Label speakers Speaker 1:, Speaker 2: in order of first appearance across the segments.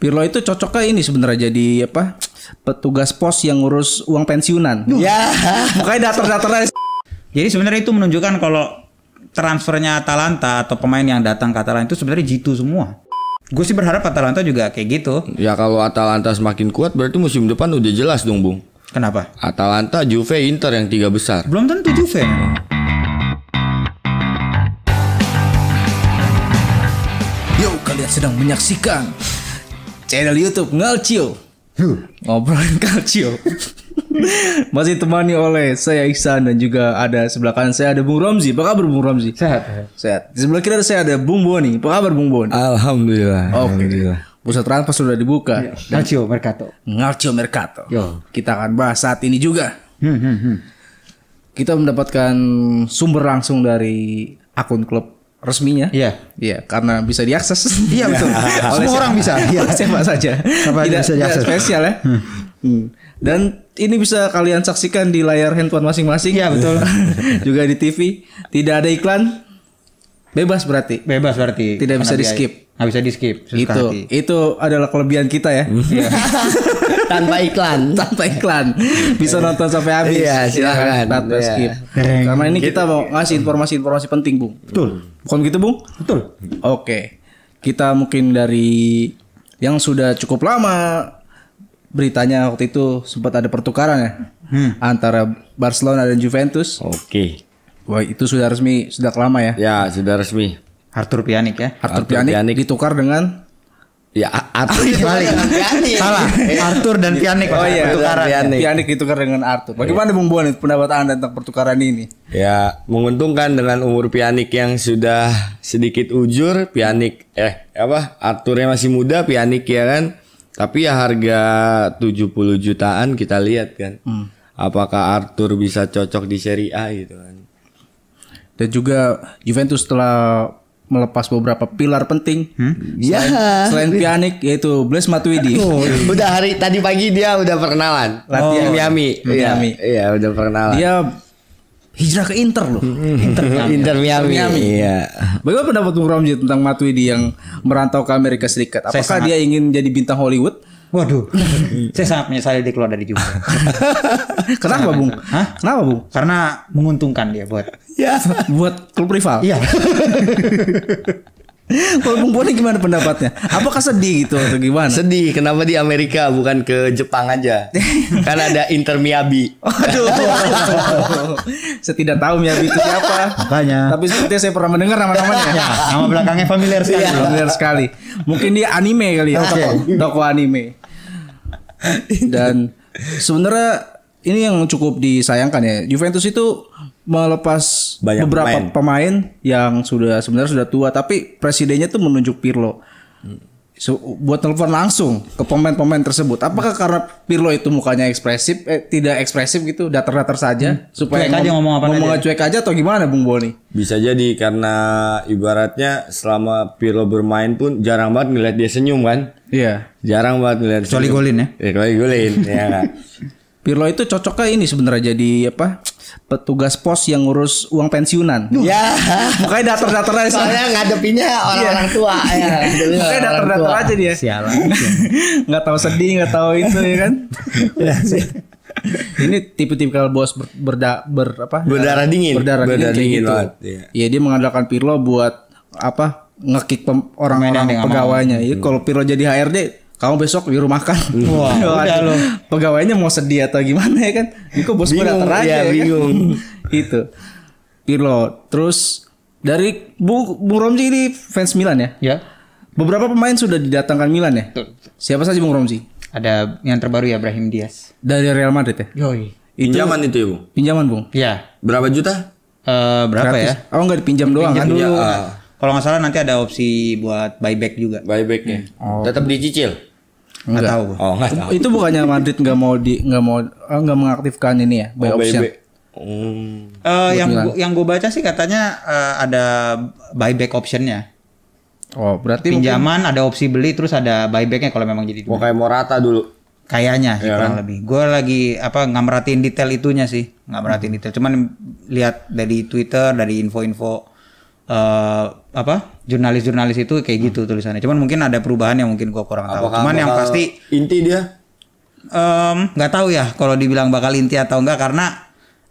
Speaker 1: Pirlo itu cocoknya ini sebenarnya jadi apa? Petugas pos yang ngurus uang
Speaker 2: pensiunan. Ya. Makanya datar-datar Jadi sebenarnya itu menunjukkan kalau transfernya Atalanta atau pemain yang datang ke Atalanta itu sebenarnya jitu semua. Gue sih berharap Atalanta juga kayak gitu. Ya kalau Atalanta semakin kuat berarti musim depan udah jelas dong, Bung. Kenapa?
Speaker 3: Atalanta, Juve, Inter yang tiga besar. Belum tentu Juve.
Speaker 1: Yo, kalian sedang menyaksikan channel YouTube Ngalcio. Ngobrolin Kalcio. Masih temani oleh saya Iksan dan juga ada sebelah kanan saya ada Bung Romzi. Apa kabar Bung Romzi? Sehat. Sehat. Di sebelah kiri saya ada Bung Boni. Apa kabar Bung Boni? Alhamdulillah. Oke. Okay. Alhamdulillah. Pusat transfer sudah dibuka. Iya. Ngalcio Mercato. Ngalcio Mercato. Yo. Kita akan bahas saat ini juga. Hmm, hmm, hmm. Kita mendapatkan sumber langsung dari akun klub resminya. Iya. Iya, karena bisa diakses. Iya betul. Semua siapa? orang bisa. Iya. Siapa saja. Siapa tidak, bisa diakses. spesial ya.
Speaker 2: Hmm. Hmm.
Speaker 1: Dan ini bisa kalian saksikan di layar handphone masing-masing. Iya betul. Juga di TV. Tidak ada iklan. Bebas berarti. Bebas berarti. Tidak bisa di skip.
Speaker 2: Nggak bisa di skip. Itu
Speaker 1: itu adalah kelebihan kita ya. Iya. tanpa iklan. tanpa iklan. Bisa nonton sampai habis. Iya, iya silakan. Tanpa iya. skip. Keren. Karena ini kita gitu. mau ngasih informasi-informasi penting, Bung. Betul. Bukan gitu, Bung? Betul. Oke. Kita mungkin dari yang sudah cukup lama beritanya waktu itu sempat ada pertukaran ya hmm. antara Barcelona dan Juventus. Oke. Wah, itu sudah resmi, sudah lama ya? Ya, sudah resmi. Arthur Pianik ya. Arthur, Pianik, Pianik ditukar dengan Ya Arthur oh, iya. Salah.
Speaker 2: Arthur dan Pianik. Oh iya, pertukaran. Pianik.
Speaker 1: Pianik ditukar dengan Arthur. Bagaimana Bung Buan pendapat Anda tentang pertukaran ini? Ya, menguntungkan dengan umur Pianik
Speaker 3: yang sudah sedikit ujur, Pianik eh apa? Arthurnya masih muda, Pianik ya kan. Tapi ya harga 70 jutaan kita lihat kan. Hmm. Apakah Arthur bisa cocok di Serie A
Speaker 1: gitu kan. Dan juga Juventus telah melepas beberapa pilar penting. Hmm? Ya. Selain, selain pianik yaitu Blaise Matuidi. Oh,
Speaker 3: udah hari tadi pagi dia udah perkenalan. Latihan oh, Miami. Iya. Miami.
Speaker 1: Iya, udah perkenalan. Dia hijrah ke Inter loh. Hmm. Inter Miami. Inter Miami. Miami. Iya. Bagaimana pendapat Bung Romji tentang Matuidi yang merantau ke Amerika Serikat? Apakah dia
Speaker 2: ingin jadi bintang Hollywood Waduh, saya sangat menyesal dia keluar dari Juve. Kenapa, Bung? Hah? Kenapa, Bung? Karena menguntungkan dia buat ya buat klub rival. Iya.
Speaker 1: Kalau Bung Boni gimana pendapatnya? Apakah sedih gitu
Speaker 3: atau gimana? Sedih, kenapa di Amerika bukan ke Jepang aja? Karena ada Inter Miyabi.
Speaker 2: Aduh.
Speaker 1: saya tidak tahu Miyabi itu siapa. Makanya. Tapi sepertinya saya pernah mendengar nama-namanya. Ya, nama belakangnya familiar sekali. Iya, familiar sekali. Mungkin dia anime kali ya. Okay. toko anime. Dan sebenarnya ini yang cukup disayangkan ya. Juventus itu melepas Banyak beberapa pemain. pemain yang sudah sebenarnya sudah tua, tapi presidennya tuh menunjuk Pirlo so, buat telepon langsung ke pemain-pemain tersebut. Apakah karena Pirlo itu mukanya ekspresif, eh, tidak ekspresif gitu, datar-datar saja, hmm. supaya cuek aja ngomong apa ngomong aja. cuek aja atau gimana, Bung Boni?
Speaker 3: Bisa jadi karena ibaratnya selama Pirlo bermain pun jarang banget ngeliat dia senyum kan? Iya. Jarang banget ngeliat. Kecuali golin ya? Ya, kecuali golin, ya. Kan?
Speaker 1: Pirlo itu cocoknya ini sebenarnya jadi apa petugas pos yang ngurus uang pensiunan. Ya. Makanya datar-datar aja. Soalnya ngadepinnya orang-orang iya. tua. ya. Iya, makanya datar-datar aja dia. Sialan. nggak tahu sedih, nggak tahu itu ya kan. Ya, ini tipe tipe kalau bos ber, berda, ber apa? Berdarah dingin. Berdarah, berdarah dingin, dingin gitu. Iya. Ya dia mengandalkan Pirlo buat apa? Ngekick orang-orang pegawainya. ya, kalau Pirlo jadi HRD kamu besok di rumah kan hmm. wow, udah lo. pegawainya mau sedih atau gimana ya kan itu bos gue datang aja ya, ya bingung kan? itu Pirlo terus dari Bu, Bung Romzi ini fans Milan ya ya beberapa pemain sudah didatangkan Milan ya Tuh. siapa saja Bung Romzi? ada yang terbaru ya Ibrahim Diaz dari Real Madrid ya Yoi.
Speaker 2: Itu, pinjaman itu ya bu? pinjaman Bung ya berapa juta uh, berapa ya? Gratis. ya oh nggak dipinjam, doang kan dulu uh. kalau nggak salah nanti ada opsi buat buyback juga buyback ya hmm. oh. tetap dicicil Enggak tahu. Oh, enggak tahu. Itu
Speaker 1: bukannya Madrid enggak mau di enggak mau enggak ah, mengaktifkan ini ya buy oh, option. Baby.
Speaker 2: Hmm. Uh, yang gua, yang gue baca sih katanya uh, ada buyback optionnya. Oh berarti pinjaman mungkin... ada opsi beli terus ada buybacknya kalau memang jadi. Oh, kayak rata dulu. Kayaknya sih iya kurang kan? lebih. Gue lagi apa nggak merhatiin detail itunya sih, nggak merhatiin detail. Cuman lihat dari Twitter, dari info-info uh, apa jurnalis-jurnalis itu kayak hmm. gitu tulisannya. Cuman mungkin ada perubahan yang mungkin gua kurang tahu. Cuman yang pasti
Speaker 3: inti dia
Speaker 2: nggak um, tahu ya kalau dibilang bakal inti atau enggak karena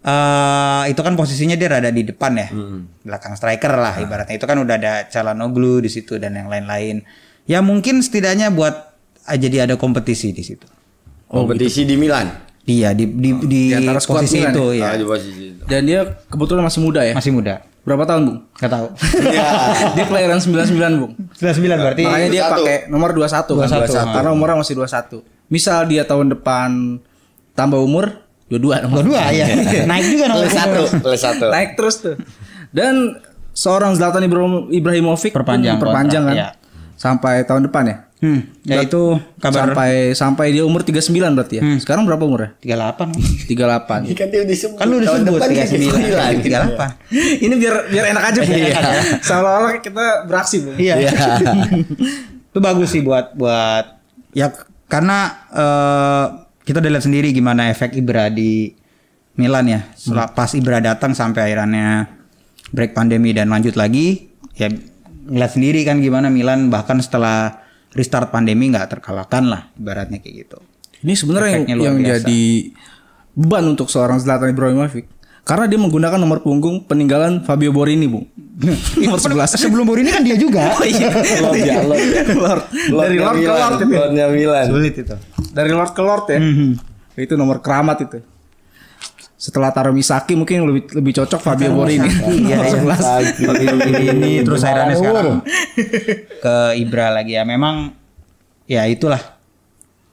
Speaker 2: uh, itu kan posisinya dia rada di depan ya. Hmm. Belakang striker lah hmm. ibaratnya. Itu kan udah ada Calhanoglu di situ dan yang lain-lain. Ya mungkin setidaknya buat ah, jadi ada kompetisi di situ. Oh, kompetisi oh, gitu. di Milan. Iya di di, oh. di, ya? iya. oh, di posisi itu ya.
Speaker 1: ya.
Speaker 2: Dan dia kebetulan masih muda ya. Masih muda. Berapa tahun, Bung? Gak
Speaker 1: tahu. Iya. dia kelahiran 99, Bung. 99 berarti. Makanya dia pakai nomor 21, 21 kan 21. Karena umurnya masih 21. Misal dia tahun depan tambah umur 22 nomor. 22 ya. Naik juga nomor plus 1, plus 1. Naik terus tuh. Dan seorang Zlatan Ibrahimovic perpanjang, perpanjang kan. Ya. Sampai tahun depan ya? Hmm, yaitu kabar sampai sampai dia umur 39 berarti ya. Hmm. Sekarang berapa umurnya? 38. 38. Kan dia disebut. Kan lu disebut 39, 38. Ini biar biar enak aja Bu. Iya. Seolah-olah kita beraksi Bu. Iya. iya.
Speaker 2: itu bagus sih buat buat ya karena uh, kita udah lihat sendiri gimana efek Ibra di Milan ya. Setelah hmm. pas Ibra datang sampai akhirnya break pandemi dan lanjut lagi ya ngeliat sendiri kan gimana Milan bahkan setelah restart pandemi nggak terkalahkan lah ibaratnya kayak gitu.
Speaker 1: Ini sebenarnya yang, yang biasa. jadi beban untuk seorang Zlatan Ibrahimovic karena dia menggunakan nomor punggung peninggalan Fabio Borini, Bu.
Speaker 2: nomor 11. Sebelum Borini kan dia juga. oh, iya. Lord, ya, Lord. Lord. Dari Lord, Lord ke Lord.
Speaker 1: Ya. Milan. Sulit itu. Dari Lord ke Lord ya. Mm -hmm. Itu nomor keramat itu setelah Taro Misaki mungkin lebih lebih cocok Fabio Borini. Iya, iya. ini terus akhirnya sekarang
Speaker 2: ke Ibra lagi ya. Memang
Speaker 1: ya itulah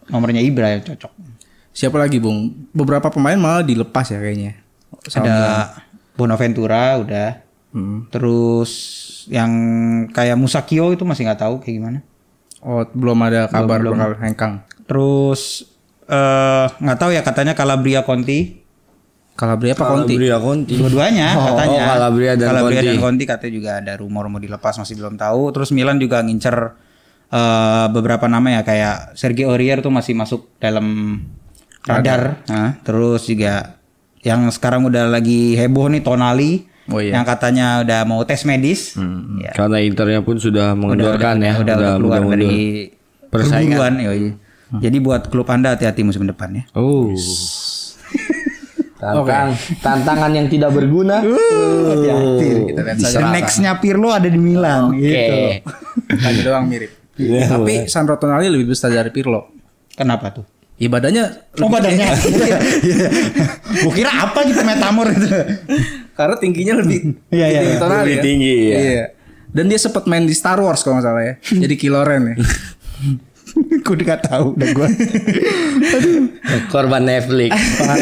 Speaker 1: nomornya Ibra yang cocok. Siapa lagi, Bung? Beberapa pemain malah
Speaker 2: dilepas ya kayaknya. Sama Ada Bonaventura udah. Hmm. Terus yang kayak Musakio itu masih nggak tahu kayak gimana. Oh, belum ada kabar belum, belum. bakal hengkang. Terus eh uh, nggak tahu ya katanya Calabria Conti Calabria apa Conti? Calabria Conti. Dua-duanya oh, katanya. Oh, Calabria dan Calabria Conti. dan Conti katanya juga ada rumor mau dilepas masih belum tahu. Terus Milan juga ngincer uh, beberapa nama ya kayak Sergio Aurier tuh masih masuk dalam radar. Nah, terus juga yang sekarang udah lagi heboh nih Tonali. Oh, iya. Yang katanya udah mau tes medis. Hmm. Ya. Karena Internya pun sudah mengendorkan ya. Udah, udah, udah keluar udah dari persaingan. Hmm. Jadi buat klub Anda hati-hati musim depan ya. Oh. Tantang,
Speaker 3: okay. tantangan yang tidak berguna. Uh, gitu kan, Nextnya
Speaker 1: Pirlo ada di Milan. Oke. Okay. Gitu. Tanya doang mirip. Yeah, Tapi yeah. Sandro Tonali lebih besar dari Pirlo. Kenapa tuh? Ya Oh badannya. Iya, Gue kira apa gitu metamor itu. Karena tingginya lebih. Lebih iya, iya, tonali, Lebih ya. tinggi. Ya. Iya. Dan dia sempat main di Star Wars kalau nggak salah ya. Jadi kiloren. ya. gue nggak tahu udah gue
Speaker 3: korban Netflix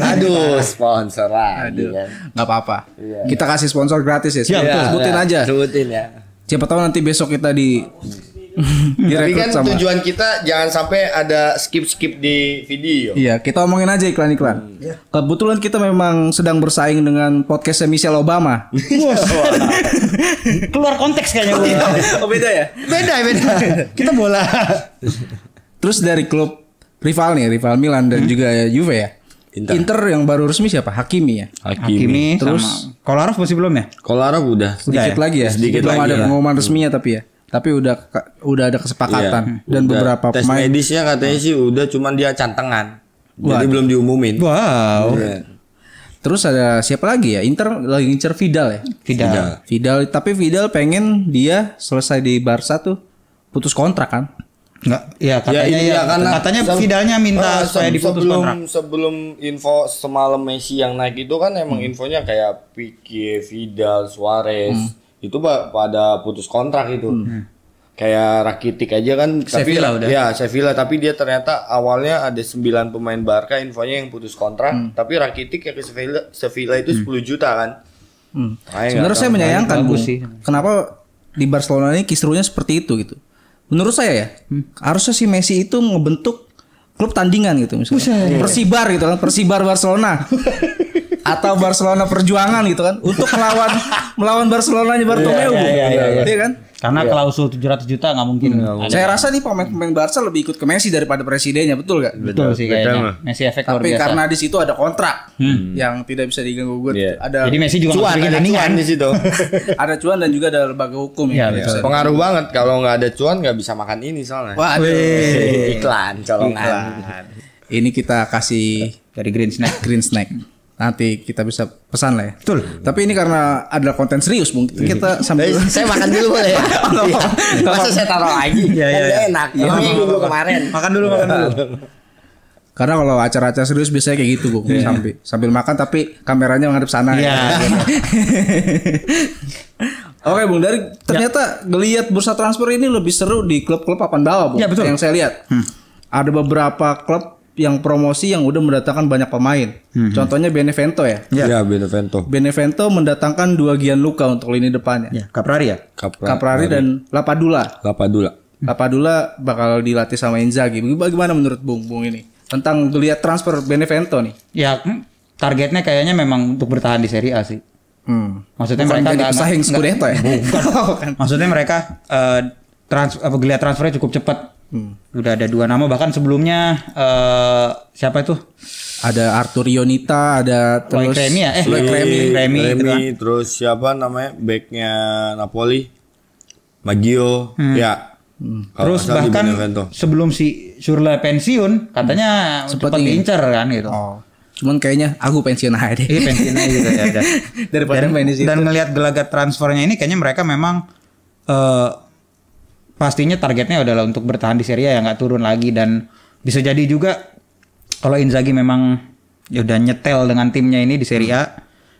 Speaker 3: aduh
Speaker 1: sponsor lah aduh kan. nggak apa-apa iya. kita kasih sponsor gratis ya, ya, sebutin iya. aja sebutin ya siapa tahu nanti besok kita di tapi kan sama. tujuan kita jangan
Speaker 3: sampai ada skip-skip di video.
Speaker 1: Iya, kita omongin aja iklan-iklan. Hmm, ya. Kebetulan kita memang sedang bersaing dengan podcastnya Michelle Obama.
Speaker 2: Keluar konteks kayaknya. Oh, iya. oh beda ya? Beda, beda. kita bola.
Speaker 1: Terus dari klub rival nih, rival Milan dan hmm. juga Juve ya. Inter. Inter yang baru resmi siapa? Hakimi ya.
Speaker 2: Hakimi. Hakimi terus Kolarov masih belum ya? Kolarov udah. Sedikit ya? lagi ya. Sedikit Belum lagi ada ya.
Speaker 1: resminya hmm. tapi ya tapi udah udah ada kesepakatan iya, dan udah. beberapa tes pemain medisnya katanya
Speaker 3: sih udah cuman dia cantengan Wah. jadi belum diumumin wow yeah.
Speaker 1: terus ada siapa lagi ya Inter lagi ngincer Vidal ya Vidal. Vidal Vidal tapi Vidal pengen dia selesai di Barca tuh putus kontrak kan
Speaker 2: Enggak, ya, ya katanya
Speaker 3: ya, iya, ya karena katanya Vidalnya minta uh, supaya diputus sebelum, kontrak. Sebelum info semalam Messi yang naik itu kan emang hmm. infonya kayak Pique, Vidal, Suarez. Hmm itu pak pada putus kontrak itu. Hmm. Kayak rakitik aja kan tapi Sevilla udah. Ya, Sevilla tapi dia ternyata awalnya ada 9 pemain Barca infonya yang putus kontrak, hmm. tapi rakitik ya ke Sevilla, Sevilla itu hmm. 10 juta kan.
Speaker 1: Hmm. Sebenarnya saya menyayangkan Bu sih. Kenapa di Barcelona ini kisruhnya seperti itu gitu. Menurut saya ya, hmm. harusnya si Messi itu ngebentuk klub tandingan gitu misalnya. Persibar gitu kan, Persibar Barcelona. atau Barcelona perjuangan gitu kan untuk melawan melawan Barcelona Bartomeu. Iya iya, gitu. iya iya iya. Iya ya, kan?
Speaker 2: Karena yeah. klausul 700 juta nggak mungkin. Hmm. Saya
Speaker 1: rasa nih pemain-pemain Barca lebih ikut ke Messi daripada presidennya, betul nggak Betul, betul sih kayaknya. Messi efek Tapi biasa. karena di situ ada kontrak hmm. yang tidak bisa diganggu gugat. Yeah. Ada Jadi Messi juga cuan, ada cuan kan? di situ. ada cuan dan juga ada
Speaker 3: lembaga hukum ya. Pengaruh banget kalau nggak ada cuan nggak bisa makan ini soalnya. Wah, iklan colongan.
Speaker 1: Iklan. Ini kita kasih dari Green Snack, Green Snack nanti kita bisa pesan lah ya. Betul. Tapi ini karena ada konten serius mungkin kita sambil eh, saya makan dulu boleh ya. Iya. Masa saya taruh lagi. Iya, iya. Enak. Ya, ya. dulu kemarin.
Speaker 2: Makan dulu, makan dulu.
Speaker 1: Karena kalau acara-acara serius biasanya kayak gitu, Bu. Yeah. Sambil sambil makan tapi kameranya menghadap sana. Yeah. Ya. Oke, Bung Dari, ya. ternyata ngelihat bursa transfer ini lebih seru di klub-klub papan bawah, bung? Yeah, betul. Yang saya lihat. Hmm. Ada beberapa klub yang promosi yang udah mendatangkan banyak pemain. Hmm. Contohnya Benevento ya. Iya, ya,
Speaker 3: Benevento.
Speaker 1: Benevento mendatangkan dua Gian Luka untuk lini depannya. Iya, ya, Caprari ya? Capra Caprari dan Lapadula. Lapadula. Lapadula bakal dilatih sama Inzaghi. Bagaimana menurut Bung Bung ini? Tentang geliat transfer Benevento nih.
Speaker 2: Ya, targetnya kayaknya memang untuk bertahan di Serie A sih. Hmm. Maksudnya mereka nggak saing Scudetto ya? Bukan. Maksudnya mereka uh, eh, transfer apa, geliat transfernya cukup cepat Hmm. Udah ada dua nama bahkan sebelumnya uh, siapa itu? Ada Arthur Yonita, ada Loy Kremi ya? Eh, Loy Kremi, Kremi, Kremi gitu kan.
Speaker 3: terus siapa namanya backnya Napoli?
Speaker 2: Maggio, hmm. ya. Hmm. Terus bahkan sebelum si Surla pensiun katanya hmm. diincar kan gitu. Oh. Cuman kayaknya aku pensiun aja deh. Iya, pensiun aja gitu ya. Daripada dan, main di Dan ngelihat gelagat transfernya ini kayaknya mereka memang uh, pastinya targetnya adalah untuk bertahan di Serie A ya nggak turun lagi dan bisa jadi juga kalau Inzaghi memang ya udah nyetel dengan timnya ini di Serie A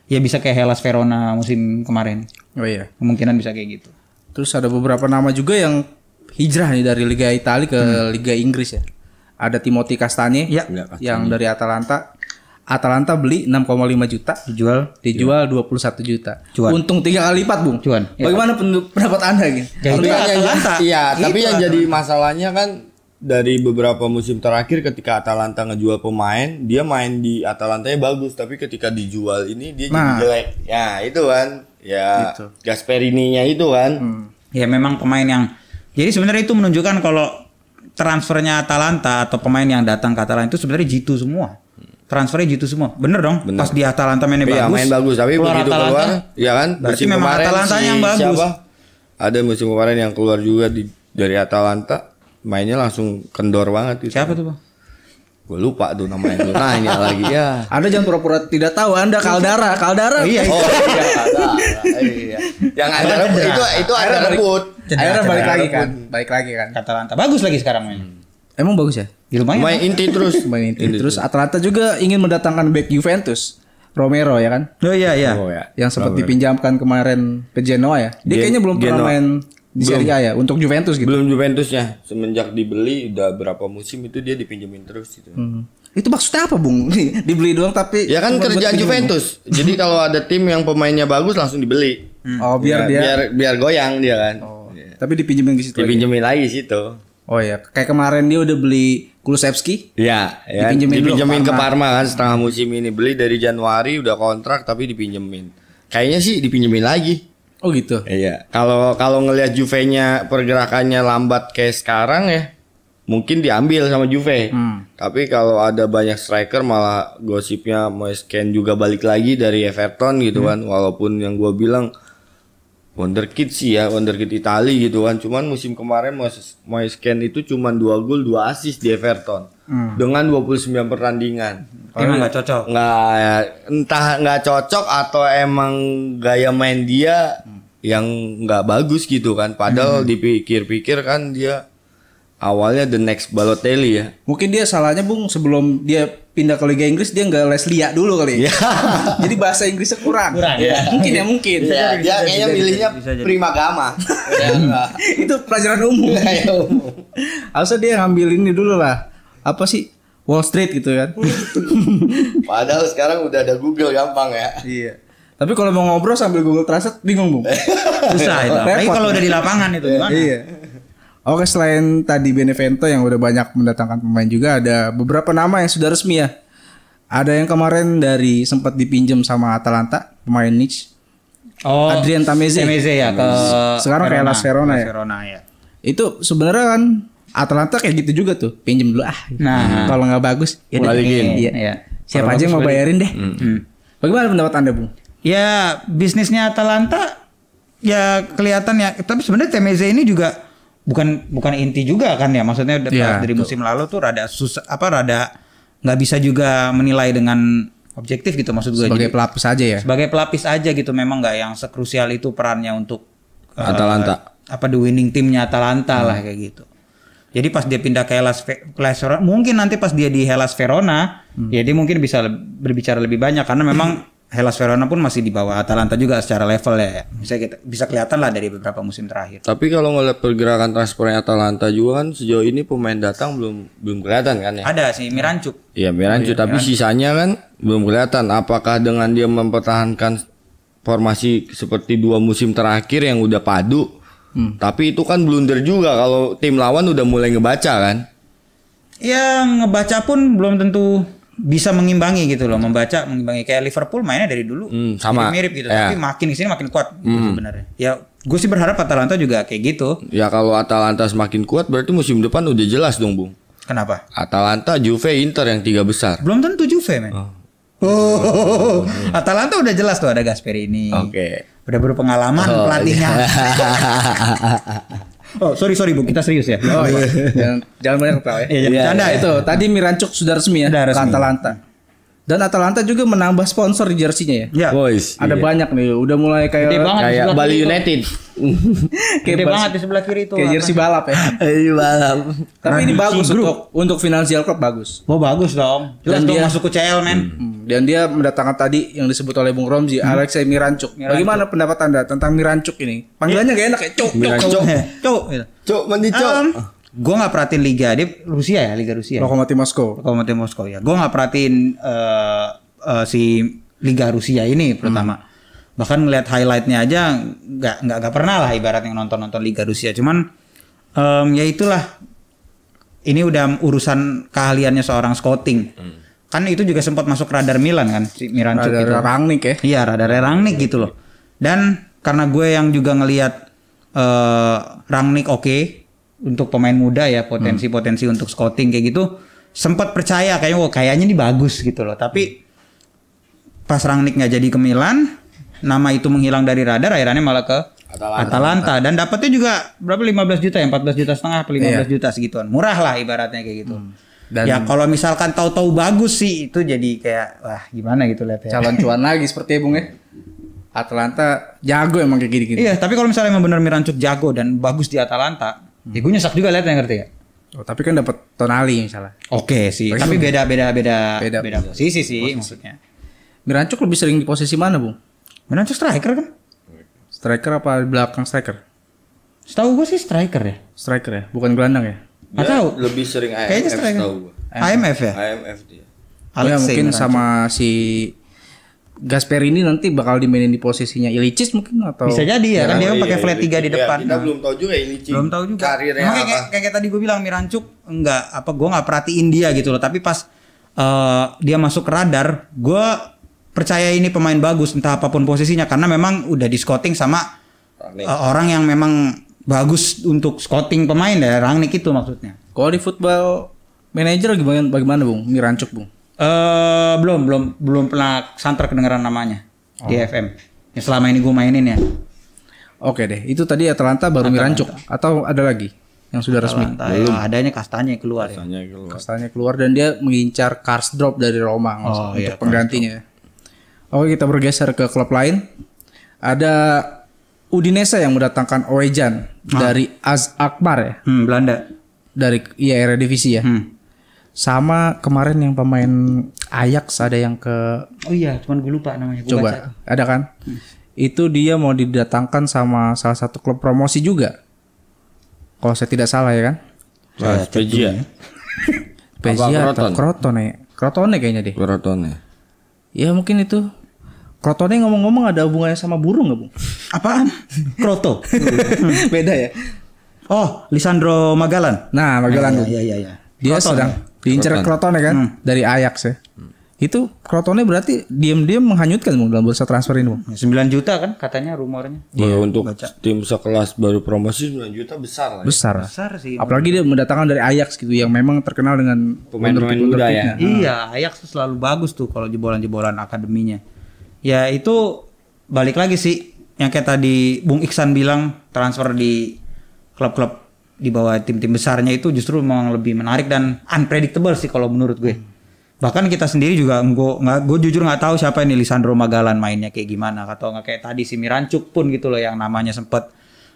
Speaker 2: ya bisa kayak Hellas Verona musim kemarin. Oh iya. Kemungkinan bisa kayak gitu. Terus ada beberapa nama juga yang hijrah nih dari Liga Italia ke hmm. Liga Inggris
Speaker 1: ya. Ada Timothy Castagne ya. yang dari Atalanta Atalanta beli 6,5 juta dijual dijual 21 juta. Cuan. Untung tiga kali lipat, Bung. Cuan. Bagaimana
Speaker 3: iya. pendapat Anda gitu? Tapi Atalanta. Ya, iya, tapi yang jadi iya, gitu masalahnya kan dari beberapa musim terakhir ketika Atalanta ngejual pemain, dia main di Atalanta bagus, tapi ketika dijual ini dia nah. jadi jelek. Ya, itu kan. Ya,
Speaker 2: gitu. Gasperininya itu kan. Hmm. Ya memang pemain yang jadi sebenarnya itu menunjukkan kalau transfernya Atalanta atau pemain yang datang ke Atalanta itu sebenarnya jitu semua transfernya gitu semua. Bener dong? Bener. Pas di Atalanta mainnya bagus. Iya, bagus. main bagus. Tapi keluar begitu Atalanta, keluar, ya kan? Berarti memang Atalanta si yang bagus. Siapa?
Speaker 3: Ada musim kemarin yang keluar juga di, dari Atalanta. Mainnya langsung kendor
Speaker 1: banget. itu. Siapa tuh pak? Gue lupa tuh namanya Gue nanya lagi ya. Anda jangan pura-pura tidak tahu. Anda Kaldara, Kaldara. Oh iya, iya. Oh iya. Kaldara.
Speaker 2: iya. Yang ada itu itu ada rebut. Akhirnya balik lagi kan. Balik lagi kan. Atalanta. Bagus lagi sekarang main.
Speaker 1: Emang bagus ya? Ya, lumayan. Main inti terus. Main inti, terus. Atlanta juga ingin mendatangkan back Juventus. Romero ya kan? Oh iya iya. Oh, ya. Yang sempat Romero. dipinjamkan kemarin ke Genoa ya. Dia Gen kayaknya belum pernah main di Serie A ya untuk Juventus gitu. Belum Juventus ya.
Speaker 3: Semenjak dibeli udah berapa musim itu dia dipinjemin terus gitu.
Speaker 1: Hmm. Itu maksudnya apa, Bung? dibeli doang tapi Ya kan kerjaan Juventus.
Speaker 3: Jadi kalau ada tim yang pemainnya bagus langsung dibeli. Hmm. Oh, biar ya, dia biar biar goyang dia kan. Oh. Ya. Tapi dipinjemin ke situ. Dipinjemin lagi, lagi situ.
Speaker 1: Oh ya, kayak kemarin dia udah beli Kulusevski?
Speaker 3: Iya, ya. dipinjemin, dipinjemin ke Parma. kan setengah musim ini. Beli dari Januari udah kontrak tapi dipinjemin. Kayaknya sih dipinjemin lagi. Oh gitu. Iya. Kalau kalau ngelihat Juve-nya pergerakannya lambat kayak sekarang ya, mungkin diambil sama Juve. Hmm. Tapi kalau ada banyak striker malah gosipnya Moisken juga balik lagi dari Everton gitu hmm. kan. Walaupun yang gua bilang wonderkid sih ya wonderkid Italia gitu kan cuman musim kemarin Moise, Moise Ken itu cuman dua gol dua assist di Everton hmm. dengan 29 pertandingan emang nggak cocok nggak ya, entah nggak cocok atau emang gaya main dia hmm. yang nggak bagus gitu kan padahal hmm. dipikir-pikir kan dia awalnya the next Balotelli
Speaker 1: ya. Mungkin dia salahnya Bung sebelum dia pindah ke Liga Inggris dia nggak les liat dulu kali. Yeah. jadi bahasa Inggrisnya kurang. Kurang. Yeah. Mungkin ya mungkin. Iya, bisa, yeah. Dia kayaknya pilihnya prima gama. Ya. Itu pelajaran umum. Iya, iya, umum. Harusnya dia ngambil ini dulu lah. Apa sih Wall Street gitu kan. Padahal sekarang udah ada
Speaker 3: Google gampang ya. Iya.
Speaker 1: Tapi kalau mau ngobrol sambil Google Translate bingung, Bung. Susah itu. Tapi kalau udah di lapangan itu gimana? Iya. Oke, selain tadi Benevento yang udah banyak mendatangkan pemain juga ada beberapa nama yang sudah resmi ya. Ada yang kemarin dari sempat dipinjam sama Atalanta, pemain niche.
Speaker 2: Oh, Adrian Tameze. Tameze ya ke sekarang kayak Las Verona ya. Verona ya.
Speaker 1: Itu sebenarnya kan Atalanta kayak gitu juga tuh,
Speaker 2: pinjem dulu ah. Gitu. Nah, kalau
Speaker 1: nggak bagus ya balikin. Iya. Ya. Siapa aja mau bayarin deh. Hmm. hmm.
Speaker 2: Bagaimana pendapat Anda, Bung? Ya, bisnisnya Atalanta ya kelihatan ya, tapi sebenarnya Tameze ini juga bukan bukan inti juga kan ya maksudnya iya, dari musim lalu tuh rada susah apa rada nggak bisa juga menilai dengan objektif gitu maksud gue sebagai pelapis aja ya sebagai pelapis aja gitu memang nggak yang sekrusial itu perannya untuk eh, Atalanta uh, apa the winning timnya Atalanta hmm. lah kayak gitu jadi pas dia pindah ke Hellas, Verona, mungkin nanti pas dia di Hellas Verona, hmm. ya dia mungkin bisa berbicara lebih banyak karena memang Hellas Verona pun masih di bawah Atalanta juga secara level ya. Bisa kita bisa kelihatan lah dari beberapa musim terakhir.
Speaker 3: Tapi kalau ngeliat pergerakan transfernya Atalanta juga kan sejauh ini pemain datang belum
Speaker 2: belum kelihatan kan ya? Ada sih Mirancuk.
Speaker 3: Iya Mirancuk, oh, iya, tapi Mirancuk. sisanya kan belum kelihatan. Apakah dengan dia mempertahankan formasi seperti dua musim terakhir yang udah padu? Hmm. Tapi
Speaker 2: itu kan blunder juga kalau tim lawan udah mulai ngebaca kan? Ya ngebaca pun belum tentu bisa mengimbangi gitu loh membaca mengimbangi kayak Liverpool mainnya dari dulu hmm, sama mirip, mirip gitu ya. tapi makin sini makin kuat gitu hmm. sebenarnya ya gue sih
Speaker 3: berharap Atalanta juga kayak gitu ya kalau Atalanta semakin kuat berarti musim depan udah jelas dong bung kenapa Atalanta Juve Inter yang tiga besar
Speaker 2: belum tentu Juve men oh. Oh, hmm. Atalanta udah jelas tuh ada Gasperini. Oke. Okay. Udah berpengalaman oh, iya. pelatihnya. Oh, sorry sorry bu Kita serius ya. Oh iya. jangan, jangan banyak ketawa ya. Iya, iya, ya, ya, itu. Tadi
Speaker 1: Mirancuk sudah resmi ya. Sudah resmi. Lanta-lanta. Dan Atalanta juga menambah sponsor di jersinya ya. Yeah. Boys. Ada yeah. banyak nih, udah mulai kayak Gede banget kayak Bali United. kayak Gede banget di
Speaker 2: sebelah kiri itu. Kayak jersey
Speaker 1: balap ya. Iya balap. Tapi ini nah, bagus Group. untuk untuk finansial klub bagus. Oh bagus dong. Jelas dan dia, masuk ke CL men. Hmm. Dan dia mendatangkan tadi yang disebut oleh Bung Romzi, hmm. Alexei Mirancuk. Mirancuk. Bagaimana pendapat Anda tentang Mirancuk ini? Panggilannya gak enak ya, Cuk, Cuk, Cuk.
Speaker 2: Cuk, gitu. Cuk. Cuk, Cuk gue nggak perhatiin liga dia Rusia ya liga Rusia ya? Lokomotiv Moskow Lokomotiv Moskow ya gue nggak perhatiin uh, uh, si liga Rusia ini pertama hmm. bahkan ngeliat highlightnya aja nggak nggak nggak pernah lah ibaratnya nonton nonton liga Rusia cuman um, ya itulah ini udah urusan keahliannya seorang scouting hmm. kan itu juga sempat masuk radar Milan kan si Miranchuk radar itu Rangnick ya iya radar Rangnick gitu loh dan karena gue yang juga ngelihat uh, eh, Rangnick oke okay, untuk pemain muda ya potensi-potensi hmm. untuk scouting kayak gitu sempat percaya kayaknya wah kayaknya ini bagus gitu loh tapi pas Rangnick nggak jadi ke Milan nama itu menghilang dari radar akhirnya malah ke Atalanta, Atalanta. dan dapatnya juga berapa 15 juta ya 14 juta setengah atau 15 yeah. juta segituan murah lah ibaratnya kayak gitu hmm. Dan ya kalau misalkan tahu-tahu bagus sih itu jadi kayak wah gimana gitu lihat ya. Calon cuan lagi seperti ya Bung ya. Atalanta jago emang kayak gini-gini. Iya, tapi kalau misalnya emang benar Mirancuk jago dan bagus di Atalanta, Ya gue nyesek juga liat yang ngerti gak? Oh, tapi kan dapat tonali misalnya. Oke okay, sih. Tapi beda beda beda beda, beda posisi sih posisi. maksudnya.
Speaker 1: Mirancuk lebih sering di posisi mana, Bung? Mirancuk striker kan? Striker apa belakang striker? Setahu gue sih striker ya. Striker ya, bukan gelandang ya. Atau tahu.
Speaker 3: Lebih sering AMF Kayaknya striker. setahu AMF ya? AMF dia. Alex ya, mungkin sama
Speaker 1: si Gasper ini nanti bakal dimainin di posisinya Ilicic mungkin atau bisa jadi ya, ya kan dia oh, iya, pakai flat 3 di iya, depan. Kita nah. belum
Speaker 2: tahu juga Ilicic. Belum tahu juga. Karirnya Emang kayak, kayak, kayak tadi gue bilang Mirancuk enggak apa gue nggak perhatiin dia gitu loh, tapi pas uh, dia masuk radar, gue percaya ini pemain bagus entah apapun posisinya karena memang udah di scouting sama uh, orang yang memang bagus untuk scouting pemain ya Rangnick itu maksudnya. Kalau di football manager gimana bagaimana Bung? Mirancuk Bung. Eh belum belum belum pernah santer kedengaran namanya oh. di FM. Yang selama ini gue mainin ya. Oke deh, itu tadi Atalanta baru Mirancuk
Speaker 1: atau ada lagi yang sudah Atalanta, resmi? Belum. Ya,
Speaker 2: adanya kastanya yang keluar ya. kastanya
Speaker 1: ya. Keluar. Kastanya keluar dan dia mengincar cars drop dari Roma oh, iya, untuk iya, penggantinya. drop. Oke, kita bergeser ke klub lain. Ada Udinese yang mendatangkan Oejan ah. dari Az Akbar ya. Hmm, Belanda. Dari ya era divisi ya. Hmm sama kemarin yang pemain Ajax ada yang ke
Speaker 2: oh iya cuman gue lupa namanya gua coba baca.
Speaker 1: ada kan hmm. itu dia mau didatangkan sama salah satu klub promosi juga kalau saya tidak salah ya kan Wah, Spezia ya. Spezia atau krotone krotone kayaknya deh krotone ya mungkin itu krotone ngomong-ngomong ada hubungannya sama burung nggak bung apaan
Speaker 2: Kroto beda ya Oh, Lisandro Magalan. Nah, Magalan. Ah, iya, iya, iya, iya. Ya. Dia Kroton. sedang Diincar Kroton
Speaker 1: ya kan hmm. dari Ajax ya. Hmm. Itu Krotonnya berarti diam-diam menghanyutkan Bung dalam bursa transfer ini Bung. 9 ya, juta kan
Speaker 2: katanya rumornya.
Speaker 1: Iya, iya untuk baca. tim sekelas baru promosi
Speaker 2: 9 juta besar lah. Ya. Besar. Besar sih. Apalagi
Speaker 1: dia mendatangkan dari Ajax gitu yang memang terkenal
Speaker 2: dengan pemain-pemain muda ya. Hmm. Iya, Ajax tuh selalu bagus tuh kalau jebolan-jebolan akademinya. Ya itu balik lagi sih yang kayak tadi Bung Iksan bilang transfer di klub-klub di bawah tim-tim besarnya itu justru memang lebih menarik dan unpredictable sih kalau menurut gue. Bahkan kita sendiri juga gue nggak gue jujur nggak tahu siapa ini Lisandro Magalan mainnya kayak gimana atau nggak kayak tadi si Mirancuk pun gitu loh yang namanya sempet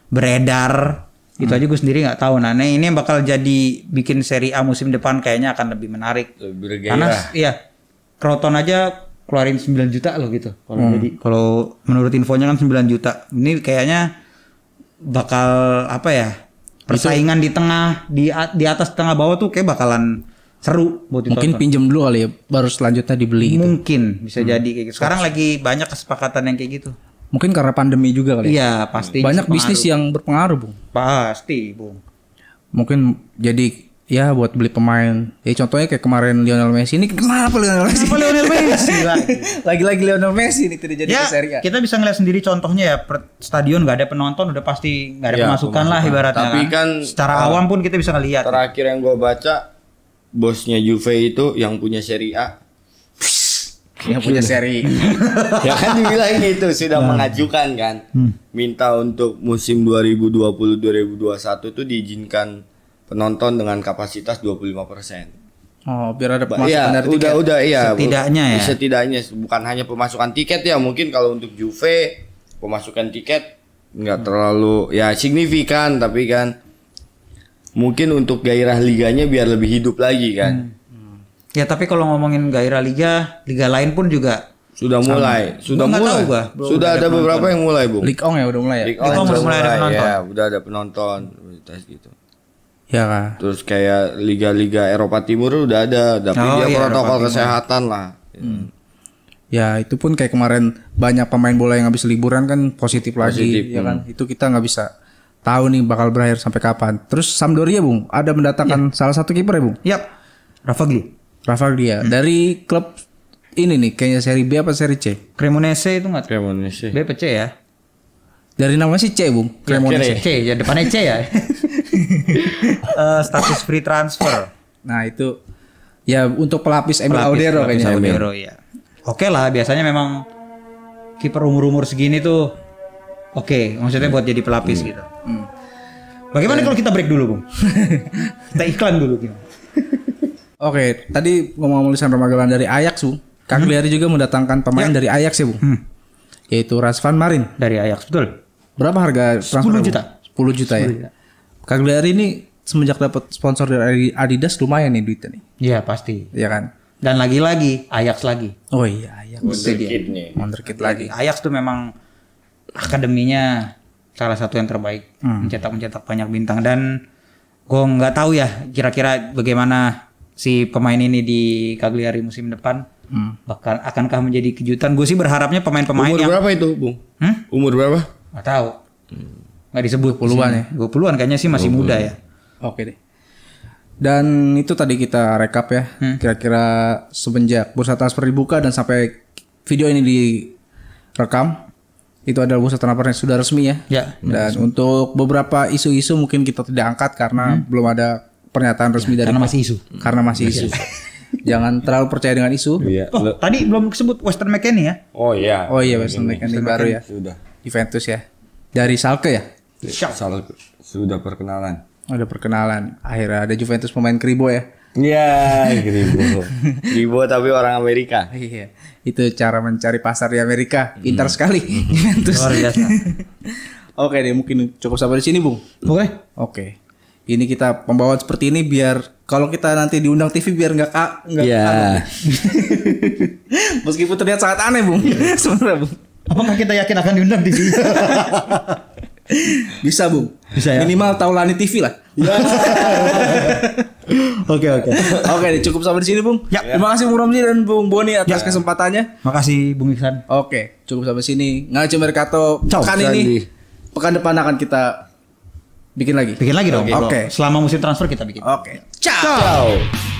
Speaker 2: beredar itu aja hmm. gue sendiri nggak tahu nah ini yang bakal jadi bikin seri A musim depan kayaknya akan lebih menarik lebih gaya. karena iya Kroton aja keluarin 9 juta loh gitu kalau hmm. jadi kalau menurut infonya kan 9 juta ini kayaknya bakal apa ya persaingan di tengah di di atas tengah bawah tuh kayak bakalan seru buat Mungkin pinjam dulu kali ya baru selanjutnya dibeli gitu. Mungkin gitu. bisa hmm. jadi kayak gitu. Sekarang lagi banyak kesepakatan yang kayak gitu.
Speaker 1: Mungkin karena pandemi juga kali. Ya? Iya,
Speaker 2: pasti. Banyak bisnis yang berpengaruh, Bung. Pasti, Bung.
Speaker 1: Mungkin jadi Ya buat beli pemain. Ya contohnya kayak kemarin Lionel Messi ini kenapa Lionel Messi? Kenapa Lionel Messi?
Speaker 2: Lagi-lagi Lionel Messi ini tidak jadi ya, seri A. Kita bisa ngeliat sendiri contohnya ya per, stadion gak ada penonton udah pasti gak ada ya, pemasukan, lah ibaratnya. Tapi kan, kan secara uh, awam pun kita bisa ngeliat. Terakhir yang gue baca
Speaker 3: bosnya Juve itu yang punya seri A
Speaker 2: yang punya seri
Speaker 3: ya kan dibilang itu sudah nah. mengajukan kan hmm. minta untuk musim 2020 2021 itu diizinkan penonton dengan kapasitas 25%.
Speaker 1: Oh, biar ada pemasukan ya, dari udah, tiket. Udah, iya. Setidaknya ya.
Speaker 3: Setidaknya bukan hanya pemasukan tiket ya, mungkin kalau untuk Juve pemasukan tiket nggak hmm. terlalu ya signifikan tapi kan mungkin untuk gairah liganya biar lebih hidup lagi kan.
Speaker 2: Hmm. Ya, tapi kalau ngomongin gairah liga, liga lain pun juga sudah sama. mulai, sudah Bung mulai. Tahu sudah ada ada beberapa yang mulai, Bu. League on ya udah mulai ya. League on, sudah mulai, mulai ada penonton. Ya,
Speaker 3: udah ada penonton gitu. Ya kan. Terus kayak liga-liga Eropa Timur udah ada, tapi oh, dia iya, protokol Eropa kesehatan Timur. lah.
Speaker 2: Hmm.
Speaker 1: Ya itu pun kayak kemarin banyak pemain bola yang habis liburan kan positif, positif lagi, ya kan? Hmm. Itu kita nggak bisa tahu nih bakal berakhir sampai kapan. Terus Sampdoria bung, ada mendatangkan ya. salah satu kiper ya bung? Yap, Rafagli. Rafagli ya, hmm. dari klub ini nih kayaknya seri B apa seri
Speaker 2: C? Cremonese itu nggak? Cremonese. B apa C ya? Dari nama sih C bung. Cremonese. Ya. C, ya depannya C ya. uh, status free transfer. Nah itu ya untuk pelapis Emil pelapis, Audero kayaknya. Audero ya. Oke okay lah biasanya memang kiper umur umur segini tuh oke okay, maksudnya hmm. buat jadi pelapis hmm. gitu. Hmm. Bagaimana eh. kalau kita break dulu bung? kita iklan dulu. Oke
Speaker 1: okay, tadi ngomong tulisan pemagelan dari Ajax bu. Cagliari hmm? juga mendatangkan pemain ya. dari Ajax ya bung. Hmm. Yaitu Rasvan Marin dari Ajax betul. Berapa harga transfer? 10 juta. 10 juta 10 ya. Juta. Kang Dari ini semenjak dapat sponsor dari Adidas lumayan nih
Speaker 2: duitnya nih. Iya pasti. Iya kan. Dan lagi-lagi Ajax lagi. Oh iya Ajax. Wonderkid nih. Wonderkid lagi. Ajax tuh memang akademinya salah satu yang terbaik. Hmm. Mencetak mencetak banyak bintang dan gue nggak tahu ya kira-kira bagaimana si pemain ini di Cagliari musim depan. Hmm. Bahkan akankah menjadi kejutan? Gue sih berharapnya pemain-pemain Umur yang... berapa itu, Bung? Hmm? Umur berapa? nggak tahu. Hmm nggak disebut puluhan ya. 20 puluhan kayaknya sih masih 20. muda ya. Oke deh. Dan itu tadi
Speaker 1: kita rekap ya. Hmm. Kira-kira semenjak bursa transfer dibuka dan sampai video ini direkam itu adalah bursa transfer yang sudah resmi ya.
Speaker 2: Ya. Dan resmi.
Speaker 1: untuk beberapa isu-isu mungkin kita tidak angkat karena hmm. belum ada pernyataan resmi ya, dari karena masih isu. Karena masih iya. isu. Jangan terlalu percaya dengan isu. Iya. Oh, tadi belum disebut Western McKennie ya? Oh iya. Oh iya Western McKennie baru ya. Sudah. Juventus ya. Dari Salke ya? Iya, Salah sudah perkenalan. Ada perkenalan. Akhirnya ada Juventus pemain Kribo ya. Iya, Kribo.
Speaker 3: Kribo tapi orang Amerika. Iya.
Speaker 1: Itu cara mencari pasar di Amerika. Pintar hmm. sekali hmm. Juventus. Luar biasa. Oke deh, mungkin cukup sampai di sini, Bung. Oke. Okay. Oke. Okay. Ini kita pembawaan seperti ini biar kalau kita nanti diundang TV biar nggak kak nggak yeah. Iya. Meskipun terlihat sangat aneh, Bung.
Speaker 2: Iya. Sebenarnya, Bung. Apakah kita yakin akan diundang di sini?
Speaker 1: Bisa, bu, Bisa ya. Minimal tahu Lani TV lah.
Speaker 2: Iya. Oke, oke.
Speaker 1: Oke, cukup sampai di sini, Bung. Ya. Terima kasih Bung Romzi dan Bung Boni atas ya. kesempatannya.
Speaker 2: Makasih Bung
Speaker 1: Iksan. Oke, cukup sampai sini. Ngaco Merkato Ciao. pekan ini. Pekan depan akan kita
Speaker 2: bikin lagi. Bikin lagi dong. Oke. okay. Selama musim transfer kita bikin. Oke. Okay. Ciao. Ciao.